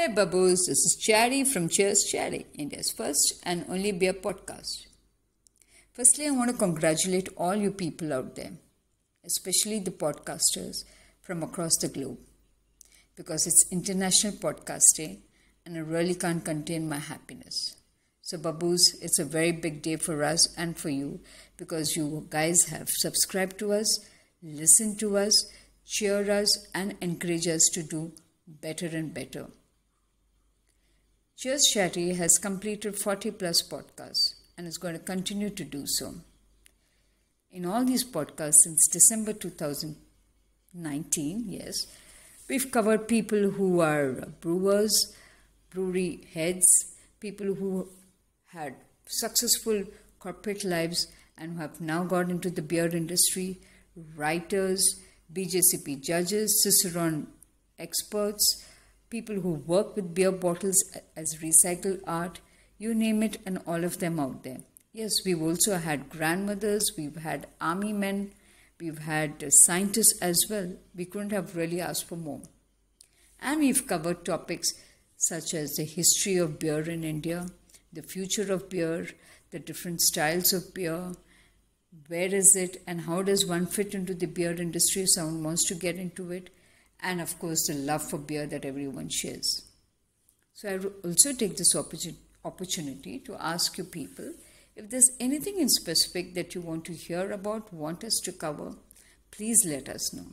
Hey Babos, this is Chari from Cheers Chari, India's first and only beer podcast. Firstly, I want to congratulate all you people out there, especially the podcasters from across the globe, because it's International Podcast Day and I really can't contain my happiness. So, Babus, it's a very big day for us and for you because you guys have subscribed to us, listened to us, cheered us, and encouraged us to do better and better. Cheers Shetty has completed 40 plus podcasts and is going to continue to do so. In all these podcasts since December 2019, yes, we've covered people who are brewers, brewery heads, people who had successful corporate lives and who have now got into the beer industry, writers, BJCP judges, Cicerone experts, people who work with beer bottles as recycled art, you name it, and all of them out there. Yes, we've also had grandmothers, we've had army men, we've had uh, scientists as well. We couldn't have really asked for more. And we've covered topics such as the history of beer in India, the future of beer, the different styles of beer, where is it, and how does one fit into the beer industry if someone wants to get into it and of course the love for beer that everyone shares. So I also take this opportunity to ask you people if there's anything in specific that you want to hear about, want us to cover, please let us know.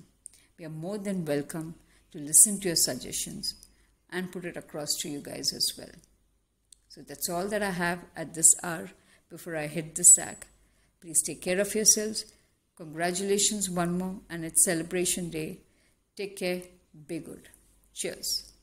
We are more than welcome to listen to your suggestions and put it across to you guys as well. So that's all that I have at this hour before I hit the sack. Please take care of yourselves. Congratulations one more and it's celebration day. Take care. Be good. Cheers.